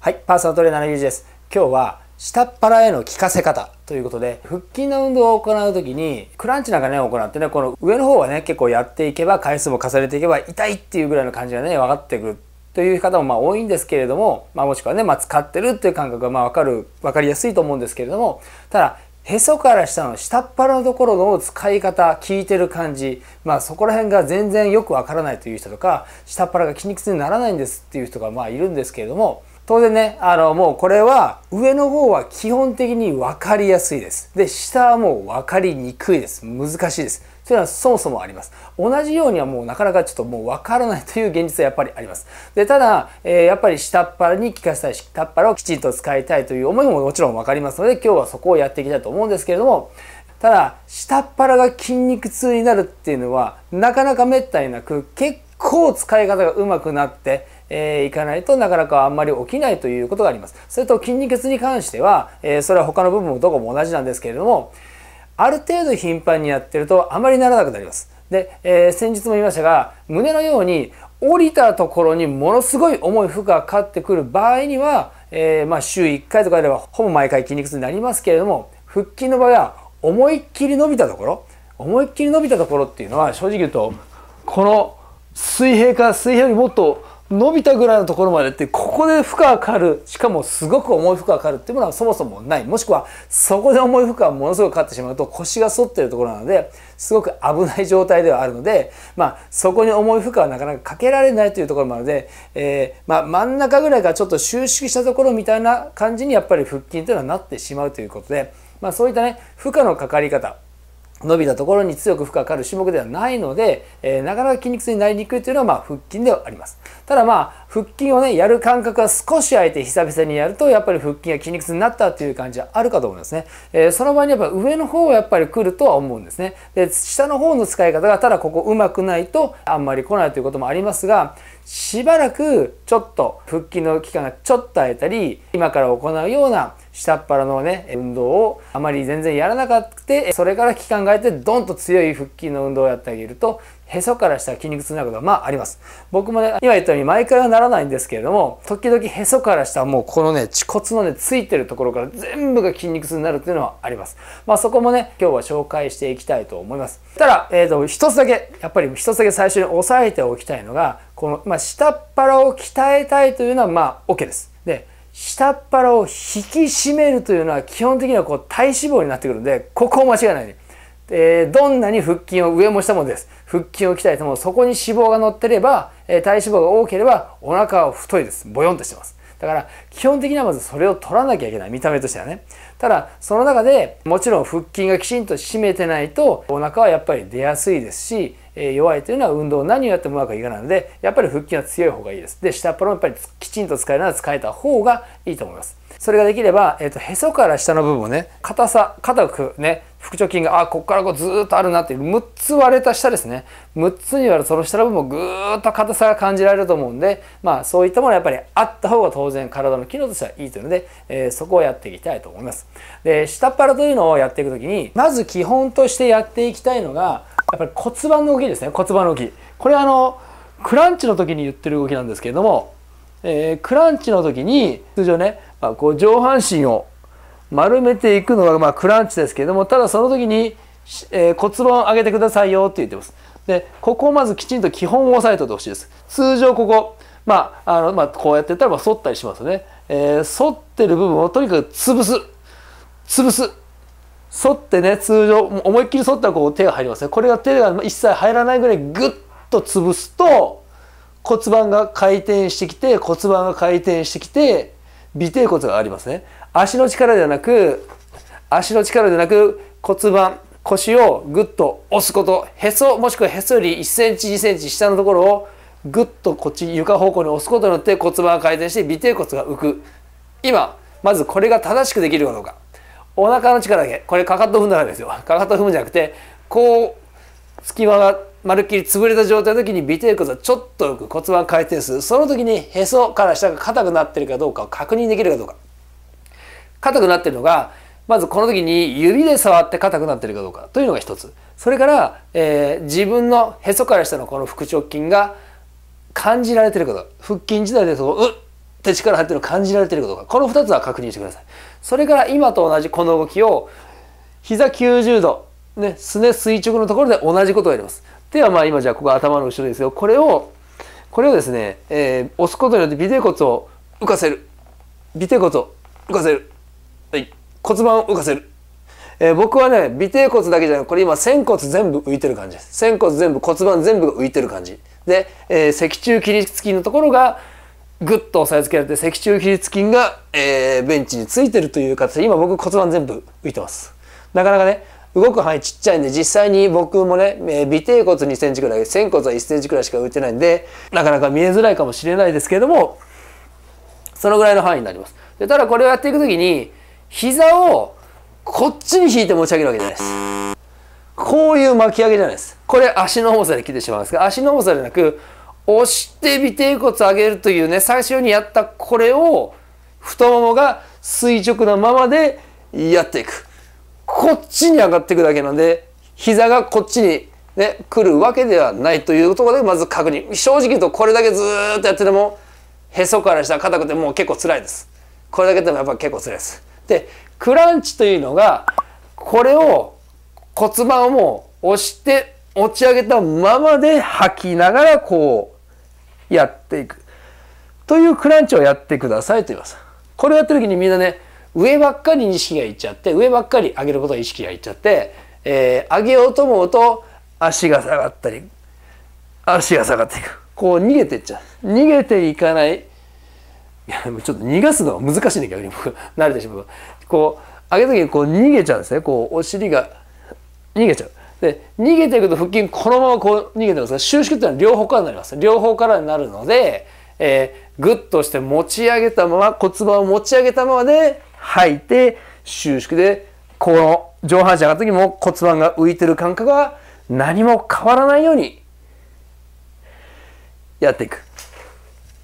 はい、パーソナルトレーナーのゆうじです。今日は下っ腹への効かせ方ということで、腹筋の運動を行うときに、クランチなんかね、行ってね、この上の方はね、結構やっていけば、回数も重ねていけば、痛いっていうぐらいの感じがね、分かってくるという方もまあ多いんですけれども、まあ、もしくはね、まあ、使ってるっていう感覚がまあ分かる、分かりやすいと思うんですけれども、ただ、へそから下の下っ腹のところの使い方、効いてる感じ、まあそこら辺が全然よくわからないという人とか、下っ腹が筋肉痛にならないんですっていう人がまあいるんですけれども、当然ね、あの、もうこれは、上の方は基本的に分かりやすいです。で、下はもう分かりにくいです。難しいです。というのはそもそもあります。同じようにはもうなかなかちょっともう分からないという現実はやっぱりあります。で、ただ、えー、やっぱり下っ腹に効かせたいし、下っ腹をきちんと使いたいという思いももちろん分かりますので、今日はそこをやっていきたいと思うんですけれども、ただ、下っ腹が筋肉痛になるっていうのは、なかなか滅多になく、結構使い方がうまくなって、えー、いかないとなかなかあんまり起きないということがあります。それと筋肉痛に関しては、えー、それは他の部分もどこも同じなんですけれども、ある程度頻繁にやってるとあまりならなくなります。で、えー、先日も言いましたが、胸のように降りたところにものすごい重い負荷がかかってくる場合には、えー、まあ週1回とかでばほぼ毎回筋肉痛になりますけれども、腹筋の場合は思いっきり伸びたところ、思いっきり伸びたところっていうのは正直言うと、この水平か水平よりもっと伸びたぐらいのところまでってここで負荷がかかるしかもすごく重い負荷がかかるっていうものはそもそもないもしくはそこで重い負荷がものすごくかかってしまうと腰が反ってるところなのですごく危ない状態ではあるので、まあ、そこに重い負荷はなかなかかけられないというところもあるので、えー、まあ、真ん中ぐらいからちょっと収縮したところみたいな感じにやっぱり腹筋というのはなってしまうということで、まあ、そういったね負荷のかかり方伸びたところに強く負荷がかかる種目ではないので、えー、なかなか筋肉痛になりにくいというのは、まあ、腹筋ではあります。ただまあ、腹筋をね、やる感覚が少しあえて久々にやると、やっぱり腹筋が筋肉痛になったっていう感じはあるかと思いますね。えー、その場合にやっぱ上の方はやっぱり来るとは思うんですね。で、下の方の使い方がただここうまくないとあんまり来ないということもありますが、しばらくちょっと腹筋の期間がちょっと空いたり、今から行うような下っ腹のね、運動をあまり全然やらなくて、それから期間が空いてドンと強い腹筋の運動をやってあげると、へそから下筋肉痛になることはまああります。僕もね、今言ったように毎回はならないんですけれども、時々へそから下もうこのね、恥骨のね、ついてるところから全部が筋肉痛になるっていうのはあります。まあそこもね、今日は紹介していきたいと思います。ただ、えっ、ー、と、一つだけ、やっぱり一つだけ最初に押さえておきたいのが、この、まあ下っ腹を鍛えたいというのはまあ OK です。で、下っ腹を引き締めるというのは基本的にはこう体脂肪になってくるんで、ここを間違いないね。えー、どんなに腹筋を上も下もです。腹筋を鍛えても、そこに脂肪が乗ってれば、えー、体脂肪が多ければ、お腹は太いです。ボヨンとしてます。だから、基本的にはまずそれを取らなきゃいけない。見た目としてはね。ただ、その中でもちろん腹筋がきちんと締めてないと、お腹はやっぱり出やすいですし、えー、弱いというのは運動何をやってもうまくいかないので、やっぱり腹筋は強い方がいいです。で、下っ腹もやっぱりきちんと使えるなら使えた方がいいと思います。それができれば、えっ、ー、と、へそから下の部分ね、硬さ、硬くね、腹直筋が、あ、こっからこうずーっとあるなっていう、6つ割れた下ですね。6つに割るその下の部分もぐーっと硬さが感じられると思うんで、まあそういったものはやっぱりあった方が当然体の機能としてはいいというので、えー、そこをやっていきたいと思います。で、下っ腹というのをやっていくときに、まず基本としてやっていきたいのが、やっぱり骨盤の動きですね。骨盤の動き。これあの、クランチの時に言ってる動きなんですけれども、えー、クランチの時に通常ね、まあ、こう上半身を丸めていくのがまあクランチですけれどもただその時に、えー、骨盤を上げてくださいよって言ってますでここをまずきちんと基本を押さえておいてほしいです通常ここまああの、まあ、こうやってったらまあ反ったりしますね、えー、反ってる部分をとにかく潰す潰す反ってね通常思いっきり反ったらこう手が入りますねこれが手が一切入らないぐらいグッと潰すと骨盤が回転してきて骨盤が回転してきて尾底骨がありますね足の力ではなく足の力ではなく骨盤腰をぐっと押すことへそもしくはへそより1センチ2センチ下のところをぐっとこっち床方向に押すことによって骨盤が回転して尾底骨が浮く今まずこれが正しくできるかどうかお腹の力だけこれかかと踏んだらですよかかと踏むんじゃなくてこう隙間がまるっきり潰れた状態の時に尾低骨はちょっと浮く骨盤回転数その時にへそから下が硬くなってるかどうかを確認できるかどうか硬くなってるのがまずこの時に指で触って硬くなってるかどうかというのが一つそれから、えー、自分のへそから下のこの腹直筋が感じられてるかどうか腹筋自体でそううっって力入ってるの感じられてるかどうかこの2つは確認してくださいそれから今と同じこの動きを膝90度ねすね垂直のところで同じことをやりますではまあ今じゃあここ頭の後ろですよこれをこれをですね、えー、押すことによって尾て骨を浮かせる尾て骨を浮かせる、はい、骨盤を浮かせる、えー、僕はね尾て骨だけじゃなくこれ今仙骨全部浮いてる感じです仙骨全部骨盤全部が浮いてる感じで、えー、脊柱起立筋のところがグッと押さえつけられて脊柱起立筋が、えー、ベンチについてるという形で今僕骨盤全部浮いてますなかなかね動く範囲ちっちゃいんで、実際に僕もね、えー、尾低骨2センチくらい、仙骨は1センチくらいしか打てないんで、なかなか見えづらいかもしれないですけれども、そのぐらいの範囲になります。でただこれをやっていくときに、膝をこっちに引いて持ち上げるわけじゃないです。こういう巻き上げじゃないです。これ足の重さで来てしまうんですが、足の重さじゃなく、押して尾低骨上げるというね、最初にやったこれを、太ももが垂直なままでやっていく。こっちに上がっていくだけなんで、膝がこっちにね、来るわけではないというところでまず確認。正直言うとこれだけずっとやってても、へそから下硬くてもう結構辛いです。これだけでもやっぱ結構辛いです。で、クランチというのが、これを骨盤をもう押して持ち上げたままで吐きながらこうやっていく。というクランチをやってくださいと言います。これをやってる時にみんなね、上ばっかりに意識がいっちゃって上ばっかり上げることに意識がいっちゃって、えー、上げようと思うと足が下がったり足が下がっていくこう逃げていっちゃう逃げていかないいやちょっと逃がすのは難しいんだけど慣れてしまうこう上げた時にこう逃げちゃうんですねこうお尻が逃げちゃうで逃げていくと腹筋このままこう逃げてますが収縮っていうのは両方からになります両方からになるので、えー、グッとして持ち上げたまま骨盤を持ち上げたままで吐いて収縮でこの上半身上がった時も骨盤が浮いてる感覚が何も変わらないようにやっていく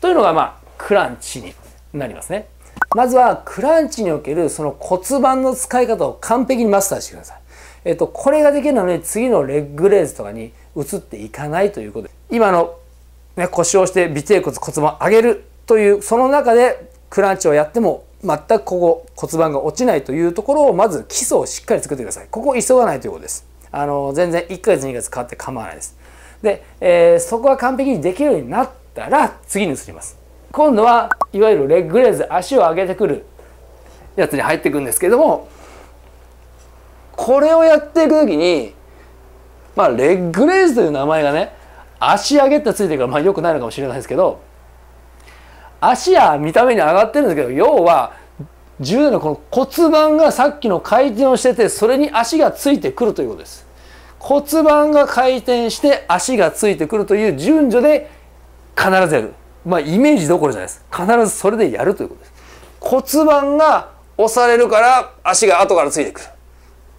というのがまあクランチになりますねまずはクランチにおけるその骨盤の使い方を完璧にマスターしてくださいえっとこれができるのに次のレッグレーズとかに移っていかないということで今の、ね、腰をして尾低骨骨盤を上げるというその中でクランチをやっても全くここ骨盤が落ちないというところをまず基礎をしっかり作ってくださいここ急がないということですあの全然1ヶ月2ヶ月変わって構わないですで、えー、そこが完璧にできるようになったら次に移ります今度はいわゆるレッグレーズ足を上げてくるやつに入っていくんですけどもこれをやっていく時にまあレッグレーズという名前がね足上げってついてるからまあよくないのかもしれないですけど足や見た目に上がってるんですけど要は重要なこの骨盤がさっきの回転をしててそれに足がついてくるということです骨盤が回転して足がついてくるという順序で必ずやるまあイメージどころじゃないです必ずそれでやるということです骨盤が押されるから足が後からついてくる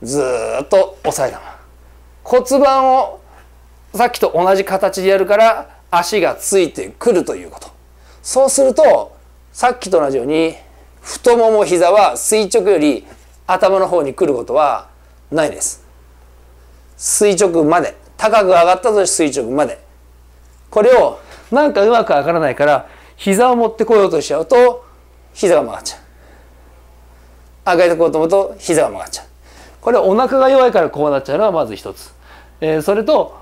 ずっと押さえたまま骨盤をさっきと同じ形でやるから足がついてくるということそうするとさっきと同じように太もも膝は垂直より頭の方に来ることはないです垂直まで高く上がったとして垂直までこれをなんかうまく上がらないから膝を持ってこようとしちゃうと膝が曲がっちゃう上げてこうと思うと膝が曲がっちゃうこれお腹が弱いからこうなっちゃうのはまず一つ、えー、それと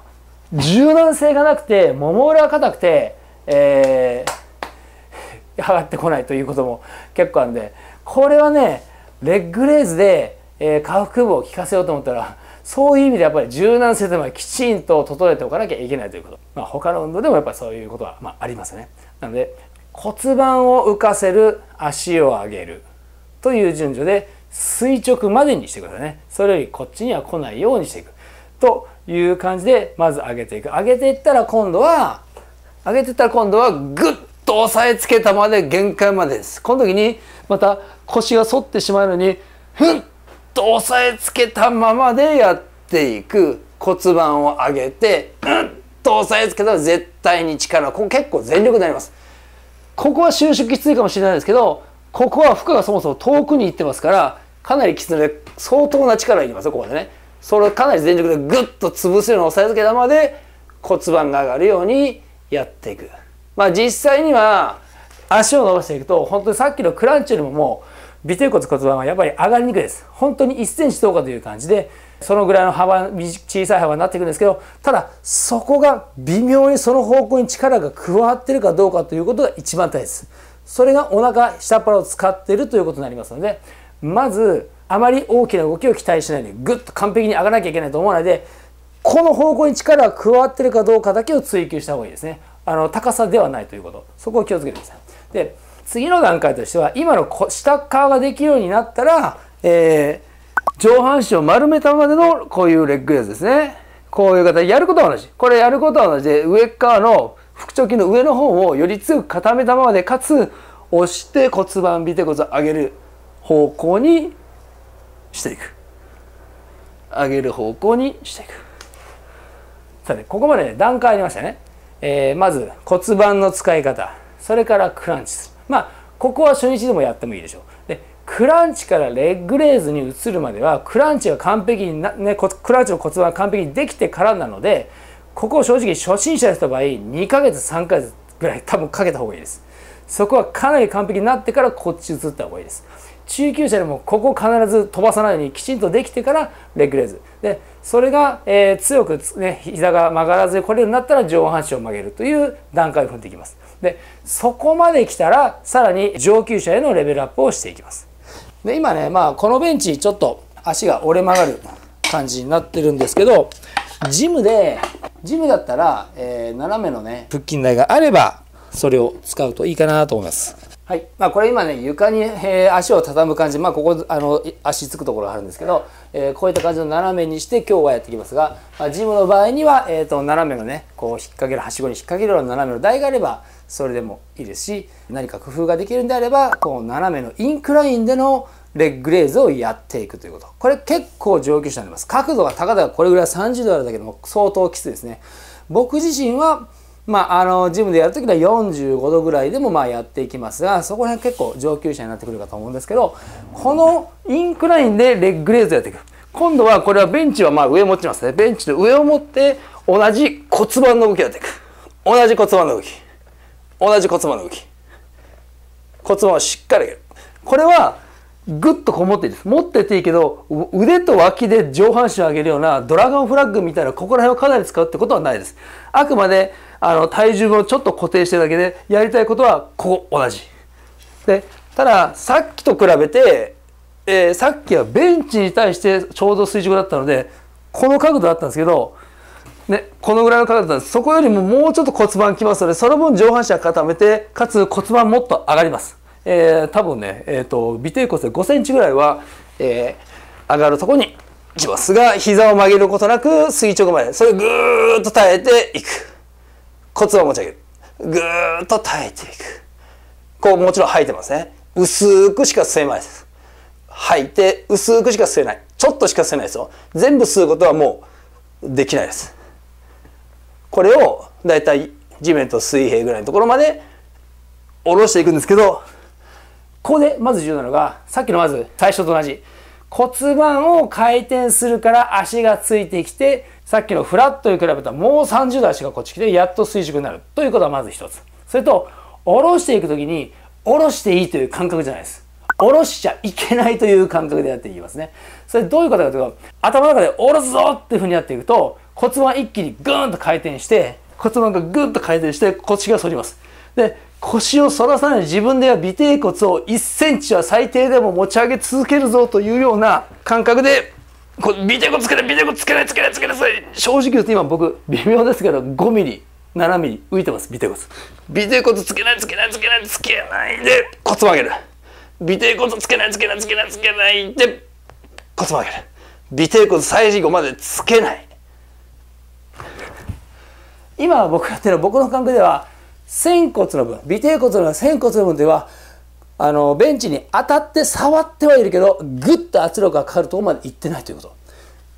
柔軟性がなくてもも裏が硬くて、えー、上がってこないということも結構あるんでこれはねレッグレーズで、えー、下腹部を効かせようと思ったらそういう意味でやっぱり柔軟性というのはきちんと整えておかなきゃいけないということ、まあ、他の運動でもやっぱりそういうことは、まあ、ありますねなので骨盤を浮かせる足を上げるという順序で垂直までにしてくださいねそれよりこっちには来ないようにしていくという感じでまず上げていく上げていったら今度は上げていったら今度はグッと押さえつけたまで限界までです。この時にまた腰が反ってしまうのにふんと押さえつけたままでやっていく骨盤を上げてうんと押さえつけたら絶対に力ここ結構全力になります。ここは収縮きついかもしれないですけどここは負荷がそもそも遠くに行ってますからかなりきついので相当な力がいきますよここでね。それをかなり全力でグッと潰すような押さえつけたままで骨盤が上がるようにやっていく。まあ実際には足を伸ばしていくと本当にさっきのクランチよりももう尾てい骨骨盤はやっぱり上がりにくいです本当に1センチどうかという感じでそのぐらいの幅小さい幅になっていくんですけどただそこが微妙にその方向に力が加わってるかどうかということが一番大切ですそれがお腹下っ腹を使っているということになりますのでまずあまり大きな動きを期待しないでぐっと完璧に上がらなきゃいけないと思わないでこの方向に力が加わってるかどうかだけを追求した方がいいですねあの高さではないということそこを気をつけてください。で次の段階としては今の下側ができるようになったら、えー、上半身を丸めたまでのこういうレッグレースですねこういう形やることは同じこれやることは同じで上側の腹直筋の上の方をより強く固めたままでかつ押して骨盤尾て骨を上げる方向にしていく上げる方向にしていくさてここまで、ね、段階ありましたねえー、まず骨盤の使い方それからクランチするまあここは初日でもやってもいいでしょうでクランチからレッグレーズに移るまではクランチが完璧にな、ね、クランチの骨盤が完璧にできてからなのでここを正直初心者った場合2ヶ月3ヶ月ぐらい多分かけた方がいいですそこはかなり完璧になってからこっち移った方がいいです中級者でもここを必ず飛ばさないようにきちんとできてからレッグレーズでそれが、えー、強く、ね、膝が曲がらずに来れるようになったら上半身を曲げるという段階を踏んでいきます。で、そこまで来たら、さらに上級者へのレベルアップをしていきます。で、今ね、まあ、このベンチ、ちょっと足が折れ曲がる感じになってるんですけど、ジムで、ジムだったら、えー、斜めのね、腹筋台があれば、それを使うといいかなと思います。はい、まあ、これ今ね床に、えー、足を畳む感じ、まあ、ここあの足つくところがあるんですけど、えー、こういった感じの斜めにして今日はやっていきますが、まあ、ジムの場合には、えーと、斜めのねこう引っ掛けるはしごに引っ掛けるような斜めの台があればそれでもいいですし何か工夫ができるんであればこう斜めのインクラインでのレッグレーズをやっていくということこれ結構上級者になります角度が高々これぐらい30度あるだけでも相当きついですね僕自身はまあ、あのジムでやるときは45度ぐらいでもまあやっていきますがそこら辺結構上級者になってくるかと思うんですけどこのインクラインでレッグレーズやっていく今度はこれはベンチはまあ上持ちますねベンチの上を持って同じ骨盤の動きをやっていく同じ骨盤の動き同じ骨盤の動き骨盤をしっかり上げるこれはぐっとこもっていいです持ってていいけど腕と脇で上半身を上げるようなドラゴンフラッグみたいなここら辺をかなり使うってことはないですあくまであの体重をちょっと固定してるだけでやりたいことはここ同じ。でたださっきと比べて、えー、さっきはベンチに対してちょうど垂直だったのでこの角度だったんですけど、ね、このぐらいの角度だったんですそこよりももうちょっと骨盤きますのでその分上半身は固めてかつ骨盤もっと上がります。えー、多分ね、えーと、尾低骨で5センチぐらいは、えー、上がるとこにきますが膝を曲げることなく垂直までそれぐーっと耐えていく。骨盤を持ち上げる。ぐーっと耐えていく。こうもちろん吐いてますね。薄くしか吸えないです。吐いて薄くしか吸えない。ちょっとしか吸えないですよ。全部吸うことはもうできないです。これをだいたい地面と水平ぐらいのところまで下ろしていくんですけど、ここでまず重要なのが、さっきのまず最初と同じ。骨盤を回転するから足がついてきてさっきのフラットに比べたらもう30度足がこっち来てやっと垂直になるということはまず一つそれと下ろしていくときに下ろしていいという感覚じゃないです下ろしちゃいけないという感覚でやっていきますねそれどういうことかというと頭の中で下ろすぞっていうふうにやっていくと骨盤一気にグーンと回転して骨盤がグーンと回転して腰が反りますで腰を反らさない自分では尾低骨を1センチは最低でも持ち上げ続けるぞというような感覚でこれビデコつけないビデコつけないつけないつけないつけない正直言うと今僕微妙ですけど5ミリ7ミリ浮いてますビデコツビデコツつけないつけないつけないつけないで骨曲げるビデコツつけないつけないつけないつけないで骨曲げるビデコツ最後までつけない今僕やってる僕の感覚では仙骨の分尾低骨の分仙骨の分ではあのベンチに当たって触ってはいるけどぐっと圧力がかかるところまで行ってないというこ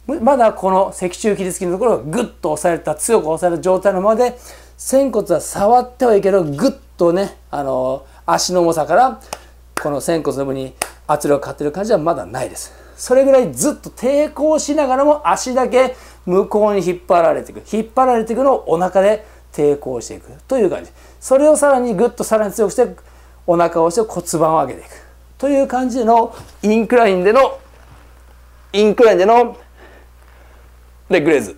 とまだこの脊柱起立筋のところがぐっと押された強く押された状態のままで仙骨は触ってはいいけどぐっとねあの足の重さからこの仙骨の部に圧力がかかってる感じはまだないですそれぐらいずっと抵抗しながらも足だけ向こうに引っ張られていく引っ張られていくのをお腹で抵抗していくという感じそれをさらにぐっとさらに強くしてお腹を押して骨盤を上げていくという感じでのインクラインでのインクラインでのレッグレーズ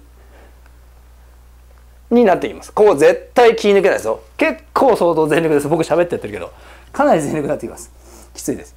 になっていきますここ絶対気抜けないですよ結構相当全力です僕喋ってやってるけどかなり全力になってきますきついです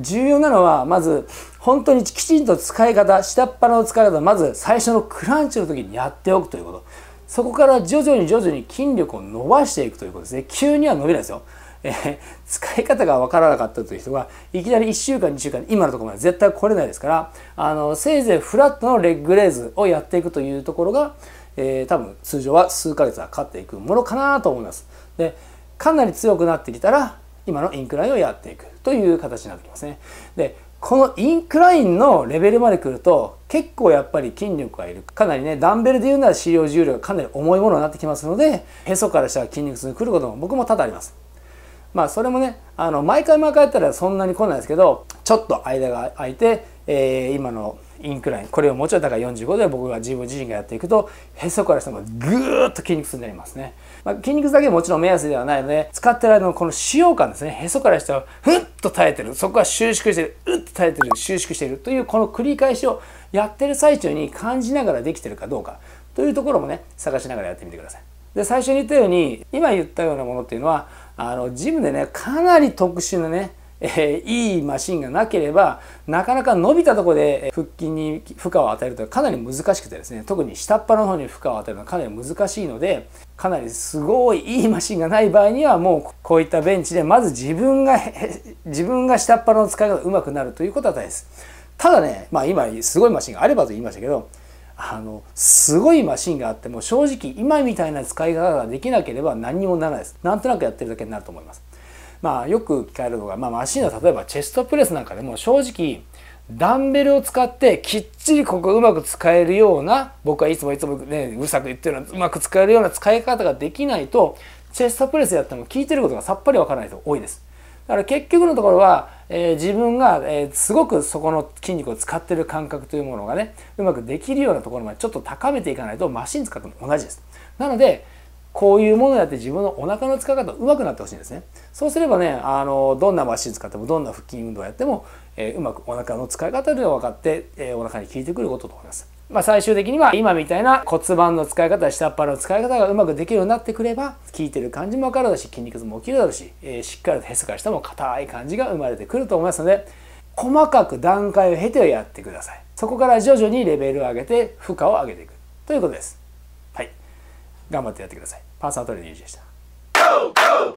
重要なのはまず本当にきちんと使い方下っ端の使い方まず最初のクランチの時にやっておくということそこから徐々に徐々に筋力を伸ばしていくということですね急には伸びないですよえー、使い方が分からなかったという人が、いきなり1週間、2週間、今のところまで絶対来れないですから、あの、せいぜいフラットのレッグレーズをやっていくというところが、えー、多分通常は数ヶ月はかかっていくものかなと思います。で、かなり強くなってきたら、今のインクラインをやっていくという形になってきますね。で、このインクラインのレベルまで来ると結構やっぱり筋力がいるかなりねダンベルで言うなら使用重量がかなり重いものになってきますのでへそからしたら筋肉痛に来ることも僕も多々ありますまあそれもね、あの、毎回毎回やったらそんなに来ないですけど、ちょっと間が空いて、えー、今のインクライン、これをもうちょいから45で僕が自分自身がやっていくと、へそからしてもぐーっと筋肉痛になりますね。まあ、筋肉だけもちろん目安ではないので、使ってる間のこの使用感ですね、へそからしたら、ふっと耐えてる、そこは収縮してる、うっと耐えてる、収縮しているというこの繰り返しをやってる最中に感じながらできてるかどうかというところもね、探しながらやってみてください。で、最初に言ったように、今言ったようなものっていうのは、あのジムでねかなり特殊なねえー、いいマシンがなければなかなか伸びたとこで腹筋に負荷を与えるとかなり難しくてですね特に下っ端の方に負荷を与えるのはかなり難しいのでかなりすごいいいマシンがない場合にはもうこういったベンチでまず自分が 自分が下っ端の使い方がうまくなるということは大事ですただねまあ今すごいマシンがあればと言いましたけどあのすごいマシンがあっても正直今みたいな使い方ができなければ何にもならないですなんとなくやってるだけになると思いますまあよく聞かれるのが、まあ、マシンは例えばチェストプレスなんかでも正直ダンベルを使ってきっちりここうまく使えるような僕はいつもいつもねうるさく言ってるようなうまく使えるような使い方ができないとチェストプレスやっても聞いてることがさっぱりわからない人多いですだから結局のところはえー、自分が、えー、すごくそこの筋肉を使ってる感覚というものがねうまくできるようなところまでちょっと高めていかないとマシン使っても同じですなのでこういうものやって自分のお腹の使い方うまくなってほしいんですねそうすればねあのどんなマシン使ってもどんな腹筋運動やっても、えー、うまくお腹の使い方で分かって、えお腹に効いてくることと思いますまあ、最終的には今みたいな骨盤の使い方下っ腹の使い方がうまくできるようになってくれば効いてる感じも分かるだし筋肉痛も起きるだろうし、えー、しっかりとへそから下も硬い感じが生まれてくると思いますので細かく段階を経てやってくださいそこから徐々にレベルを上げて負荷を上げていくということですはい頑張ってやってくださいパーソナルトレーニングでした